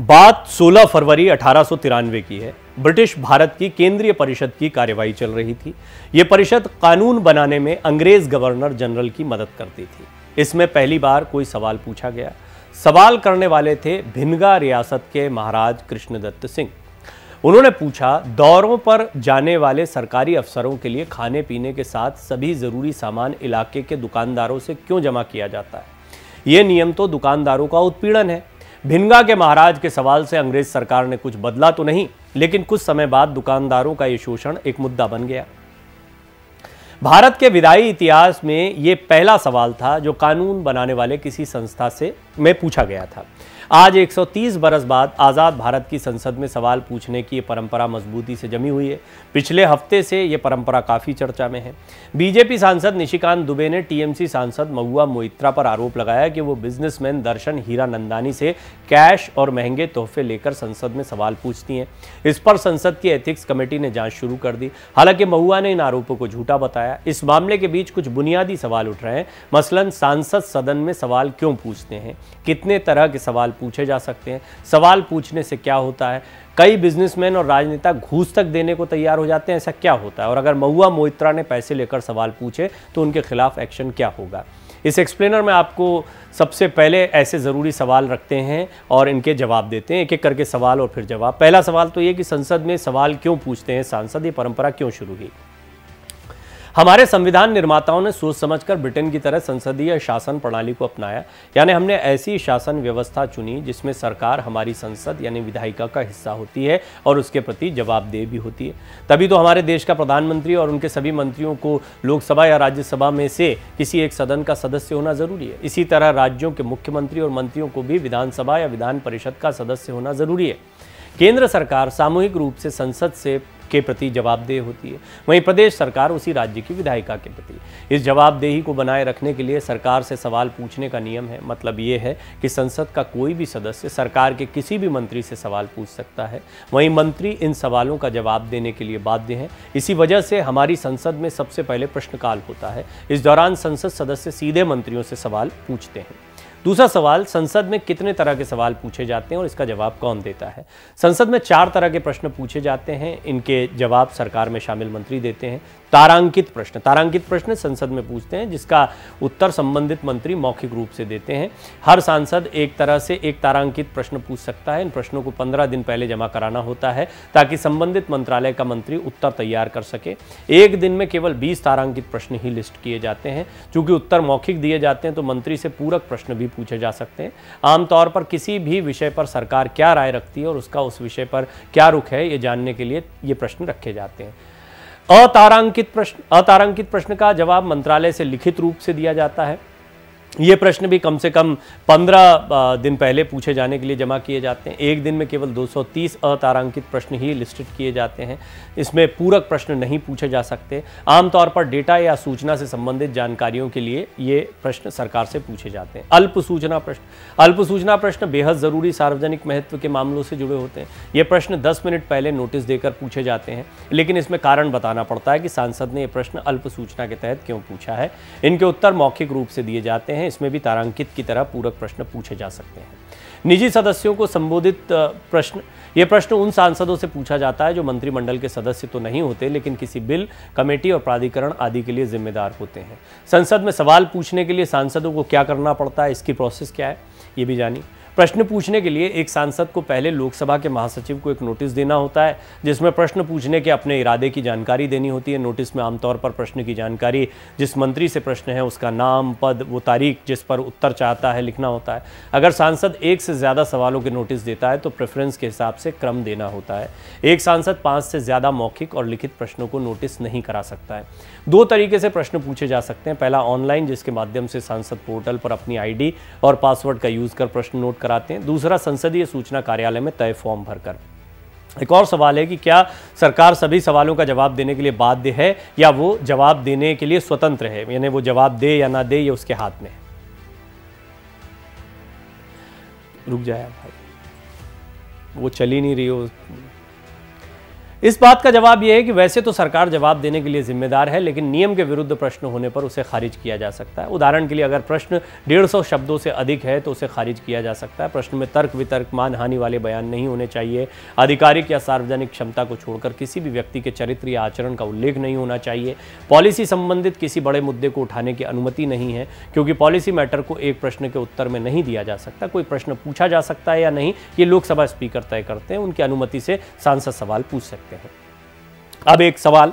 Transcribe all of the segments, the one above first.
बात 16 फरवरी अठारह की है ब्रिटिश भारत की केंद्रीय परिषद की कार्यवाही चल रही थी ये परिषद कानून बनाने में अंग्रेज गवर्नर जनरल की मदद करती थी इसमें पहली बार कोई सवाल पूछा गया सवाल करने वाले थे भिनगा रियासत के महाराज कृष्णदत्त सिंह उन्होंने पूछा दौरों पर जाने वाले सरकारी अफसरों के लिए खाने पीने के साथ सभी ज़रूरी सामान इलाके के दुकानदारों से क्यों जमा किया जाता है ये नियम तो दुकानदारों का उत्पीड़न है भिनगा के महाराज के सवाल से अंग्रेज सरकार ने कुछ बदला तो नहीं लेकिन कुछ समय बाद दुकानदारों का यह शोषण एक मुद्दा बन गया भारत के विदाई इतिहास में यह पहला सवाल था जो कानून बनाने वाले किसी संस्था से में पूछा गया था आज 130 बरस बाद आज़ाद भारत की संसद में सवाल पूछने की ये परंपरा मजबूती से जमी हुई है पिछले हफ्ते से ये परंपरा काफ़ी चर्चा में है बीजेपी सांसद निशिकांत दुबे ने टीएमसी सांसद महुआ मोइत्रा पर आरोप लगाया कि वो बिजनेसमैन दर्शन हीरा नंदानी से कैश और महंगे तोहफे लेकर संसद में सवाल पूछती हैं इस पर संसद की एथिक्स कमेटी ने जाँच शुरू कर दी हालांकि महुआ ने इन आरोपों को झूठा बताया इस मामले के बीच कुछ बुनियादी सवाल उठ रहे हैं मसलन सांसद सदन में सवाल क्यों पूछते हैं कितने तरह के सवाल पूछे जा सकते हैं सवाल पूछने से क्या होता है कई बिजनेसमैन और राजनेता घूस तक देने को तैयार हो जाते हैं ऐसा क्या होता है और अगर महुआ मोइत्रा ने पैसे लेकर सवाल पूछे तो उनके खिलाफ एक्शन क्या होगा इस एक्सप्लेनर में आपको सबसे पहले ऐसे ज़रूरी सवाल रखते हैं और इनके जवाब देते हैं एक एक करके सवाल और फिर जवाब पहला सवाल तो ये कि संसद में सवाल क्यों पूछते हैं सांसद ये परंपरा क्यों शुरू हुई हमारे संविधान निर्माताओं ने सोच समझकर ब्रिटेन की तरह संसदीय शासन प्रणाली को अपनाया यानी हमने ऐसी शासन व्यवस्था चुनी जिसमें सरकार हमारी संसद यानी विधायिका का हिस्सा होती है और उसके प्रति जवाबदेह भी होती है तभी तो हमारे देश का प्रधानमंत्री और उनके सभी मंत्रियों को लोकसभा या राज्यसभा में से किसी एक सदन का सदस्य होना जरूरी है इसी तरह राज्यों के मुख्यमंत्री और मंत्रियों को भी विधानसभा या विधान परिषद का सदस्य होना जरूरी है केंद्र सरकार सामूहिक रूप से संसद से के प्रति जवाबदेह होती है वहीं प्रदेश सरकार उसी राज्य की विधायिका के प्रति इस जवाबदेही को बनाए रखने के लिए सरकार से सवाल पूछने का नियम है मतलब ये है कि संसद का कोई भी सदस्य सरकार के किसी भी मंत्री से सवाल पूछ सकता है वहीं मंत्री इन सवालों का जवाब देने के लिए बाध्य हैं इसी वजह से हमारी संसद में सबसे पहले प्रश्नकाल होता है इस दौरान संसद सदस्य सीधे मंत्रियों से सवाल पूछते हैं दूसरा सवाल संसद में कितने तरह के सवाल पूछे जाते हैं और इसका जवाब कौन देता है संसद में चार तरह के प्रश्न पूछे जाते हैं इनके जवाब सरकार में शामिल मंत्री देते हैं तारांकित प्रश्न तारांकित प्रश्न संसद में पूछते हैं जिसका उत्तर संबंधित मंत्री मौखिक रूप से देते हैं हर सांसद एक तरह से एक तारांकित प्रश्न पूछ सकता है इन प्रश्नों को पंद्रह दिन पहले जमा कराना होता है ताकि संबंधित मंत्रालय का मंत्री उत्तर तैयार कर सके एक दिन में केवल बीस तारांकित प्रश्न ही लिस्ट किए जाते हैं चूंकि उत्तर मौखिक दिए जाते हैं तो मंत्री से पूरक प्रश्न भी पूछे जा सकते हैं आमतौर पर किसी भी विषय पर सरकार क्या राय रखती है और उसका उस विषय पर क्या रुख है ये जानने के लिए ये प्रश्न रखे जाते हैं अतारांकित प्रश्न अतारांकित प्रश्न का जवाब मंत्रालय से लिखित रूप से दिया जाता है ये प्रश्न भी कम से कम 15 दिन पहले पूछे जाने के लिए जमा किए जाते हैं एक दिन में केवल 230 अतारांकित प्रश्न ही लिस्टेड किए जाते हैं इसमें पूरक प्रश्न नहीं पूछे जा सकते आमतौर पर डेटा या सूचना से संबंधित जानकारियों के लिए ये प्रश्न सरकार से पूछे जाते हैं अल्प सूचना प्रश्न अल्प सूचना प्रश्न बेहद ज़रूरी सार्वजनिक महत्व के मामलों से जुड़े होते हैं ये प्रश्न दस मिनट पहले नोटिस देकर पूछे जाते हैं लेकिन इसमें कारण बताना पड़ता है कि सांसद ने यह प्रश्न अल्प सूचना के तहत क्यों पूछा है इनके उत्तर मौखिक रूप से दिए जाते हैं हैं इसमें भी तारांकित की तरह पूरक प्रश्न पूछे जा सकते हैं निजी सदस्यों को संबोधित प्रश्न ये प्रश्न उन सांसदों से पूछा जाता है जो मंत्रिमंडल के सदस्य तो नहीं होते लेकिन किसी बिल कमेटी और प्राधिकरण आदि के लिए जिम्मेदार होते हैं संसद में सवाल पूछने के लिए सांसदों को क्या करना पड़ता है इसकी प्रोसेस क्या है ये भी जानिए प्रश्न पूछने के लिए एक सांसद को पहले लोकसभा के महासचिव को एक नोटिस देना होता है जिसमें प्रश्न पूछने के अपने इरादे की जानकारी देनी होती है नोटिस में आमतौर पर प्रश्न की जानकारी जिस मंत्री से प्रश्न है उसका नाम पद वो तारीख जिस पर उत्तर चाहता है लिखना होता है अगर सांसद एक से ज़्यादा सवालों के नोटिस देता है तो प्रेफरेंस के हिसाब से क्रम देना होता है एक सांसद पाँच से ज़्यादा मौखिक और लिखित प्रश्नों को नोटिस नहीं करा सकता है दो तरीके से प्रश्न पूछे जा सकते हैं पहला ऑनलाइन जिसके माध्यम से सांसद पोर्टल पर अपनी आई और पासवर्ड का यूज़ कर प्रश्न नोट कराते हैं दूसरा संसदीय सूचना कार्यालय में तय फॉर्म भरकर एक और सवाल है कि क्या सरकार सभी सवालों का जवाब देने के लिए बाध्य है या वो जवाब देने के लिए स्वतंत्र है यानी वो जवाब दे या ना दे ये उसके हाथ में रुक जाए भाई वो चली नहीं रही हो इस बात का जवाब यह है कि वैसे तो सरकार जवाब देने के लिए जिम्मेदार है लेकिन नियम के विरुद्ध प्रश्न होने पर उसे खारिज किया जा सकता है उदाहरण के लिए अगर प्रश्न डेढ़ सौ शब्दों से अधिक है तो उसे खारिज किया जा सकता है प्रश्न में तर्क वितर्क मानहानि वाले बयान नहीं होने चाहिए आधिकारिक या सार्वजनिक क्षमता को छोड़कर किसी भी व्यक्ति के चरित्र या आचरण का उल्लेख नहीं होना चाहिए पॉलिसी संबंधित किसी बड़े मुद्दे को उठाने की अनुमति नहीं है क्योंकि पॉलिसी मैटर को एक प्रश्न के उत्तर में नहीं दिया जा सकता कोई प्रश्न पूछा जा सकता है या नहीं ये लोकसभा स्पीकर तय करते हैं उनकी अनुमति से सांसद सवाल पूछ सकते हैं सकते हैं अब एक सवाल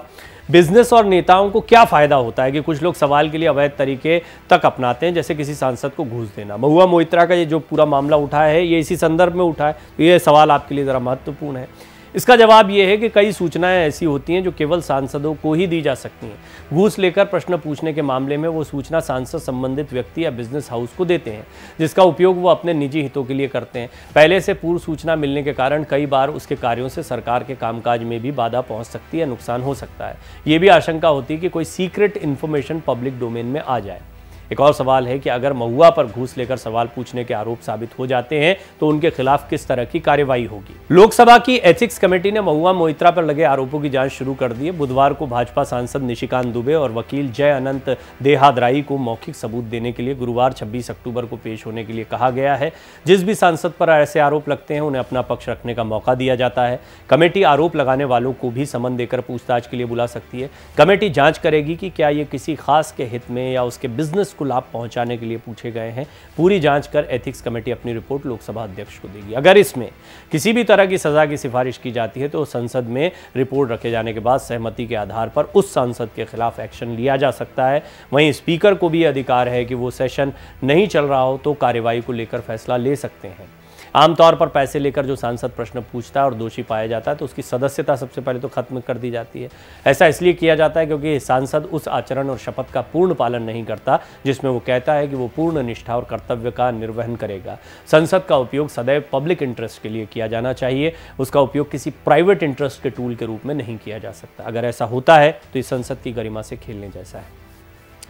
बिजनेस और नेताओं को क्या फायदा होता है कि कुछ लोग सवाल के लिए अवैध तरीके तक अपनाते हैं जैसे किसी सांसद को घूस देना महुआ मोहित्रा का ये जो पूरा मामला उठा है ये इसी संदर्भ में उठा है तो ये सवाल आपके लिए ज़रा महत्वपूर्ण है इसका जवाब ये है कि कई सूचनाएं ऐसी होती हैं जो केवल सांसदों को ही दी जा सकती हैं घूस लेकर प्रश्न पूछने के मामले में वो सूचना सांसद संबंधित व्यक्ति या बिजनेस हाउस को देते हैं जिसका उपयोग वो अपने निजी हितों के लिए करते हैं पहले से पूर्व सूचना मिलने के कारण कई बार उसके कार्यों से सरकार के कामकाज में भी बाधा पहुँच सकती है नुकसान हो सकता है ये भी आशंका होती है कि कोई सीक्रेट इन्फॉर्मेशन पब्लिक डोमेन में आ जाए एक और सवाल है कि अगर महुआ पर घूस लेकर सवाल पूछने के आरोप साबित हो जाते हैं तो उनके खिलाफ किस तरह की कार्यवाही होगी लोकसभा की एथिक्स कमेटी ने महुआ मोहित्रा पर लगे आरोपों की जांच शुरू कर दी है बुधवार को भाजपा सांसद निशिकांत दुबे और वकील जय अनंत देहादराई को मौखिक सबूत देने के लिए गुरुवार छब्बीस अक्टूबर को पेश होने के लिए कहा गया है जिस भी सांसद पर ऐसे आरोप लगते हैं उन्हें अपना पक्ष रखने का मौका दिया जाता है कमेटी आरोप लगाने वालों को भी समन देकर पूछताछ के लिए बुला सकती है कमेटी जांच करेगी कि क्या ये किसी खास के हित में या उसके बिजनेस को लाभ पहुंचाने के लिए पूछे गए हैं पूरी जांच कर एथिक्स कमेटी अपनी रिपोर्ट लोकसभा अध्यक्ष को देगी अगर इसमें किसी भी तरह की सजा की सिफारिश की जाती है तो संसद में रिपोर्ट रखे जाने के बाद सहमति के आधार पर उस सांसद के खिलाफ एक्शन लिया जा सकता है वहीं स्पीकर को भी अधिकार है कि वो सेशन नहीं चल रहा हो तो कार्यवाही को लेकर फैसला ले सकते हैं आमतौर पर पैसे लेकर जो सांसद प्रश्न पूछता है और दोषी पाया जाता है तो उसकी सदस्यता सबसे पहले तो खत्म कर दी जाती है ऐसा इसलिए किया जाता है क्योंकि सांसद उस आचरण और शपथ का पूर्ण पालन नहीं करता जिसमें वो कहता है कि वो पूर्ण निष्ठा और कर्तव्य का निर्वहन करेगा संसद का उपयोग सदैव पब्लिक इंटरेस्ट के लिए किया जाना चाहिए उसका उपयोग किसी प्राइवेट इंटरेस्ट के टूल के रूप में नहीं किया जा सकता अगर ऐसा होता है तो इस संसद की गरिमा से खेलने जैसा है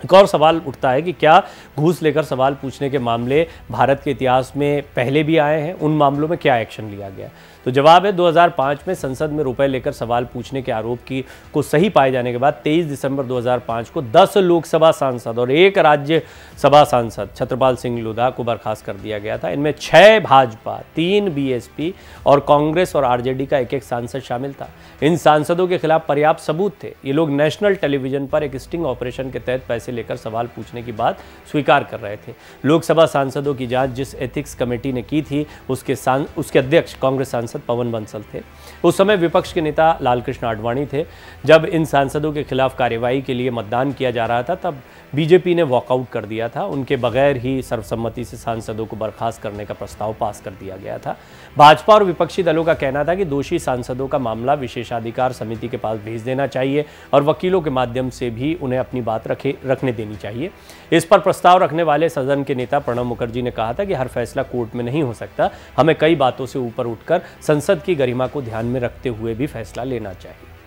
एक और सवाल उठता है कि क्या घूस लेकर सवाल पूछने के मामले भारत के इतिहास में पहले भी आए हैं उन मामलों में क्या एक्शन लिया गया तो जवाब है 2005 में संसद में रुपए लेकर सवाल पूछने के आरोप की को सही पाए जाने के बाद 23 दिसंबर 2005 को 10 लोकसभा सांसद और एक राज्य सभा सांसद छत्रपाल सिंह लोधा को बर्खास्त कर दिया गया था इनमें छह भाजपा तीन बीएसपी और कांग्रेस और आरजेडी का एक एक सांसद शामिल था इन सांसदों के खिलाफ पर्याप्त सबूत थे ये लोग नेशनल टेलीविजन पर एक स्टिंग ऑपरेशन के तहत पैसे लेकर सवाल पूछने की बात स्वीकार कर रहे थे लोकसभा सांसदों की जांच जिस एथिक्स कमेटी ने की थी उसके उसके अध्यक्ष कांग्रेस सांसद सांसद पवन बंसल थे उस समय विपक्ष के नेता लालकृष्ण आडवाणी थे जब इन सांसदों के खिलाफ कार्यवाही के लिए मतदान किया जा रहा था तब बीजेपी ने वॉकआउट कर दिया था उनके बगैर ही सर्वसम्मति से सांसदों को बर्खास्त करने का प्रस्ताव पास कर दिया गया था भाजपा और विपक्षी दलों का कहना था कि दोषी सांसदों का मामला विशेषाधिकार समिति के पास भेज देना चाहिए और वकीलों के माध्यम से भी उन्हें अपनी बात रखे रखने देनी चाहिए इस पर प्रस्ताव रखने वाले सदन के नेता प्रणब मुखर्जी ने कहा था कि हर फैसला कोर्ट में नहीं हो सकता हमें कई बातों से ऊपर उठकर संसद की गरिमा को ध्यान में रखते हुए भी फैसला लेना चाहिए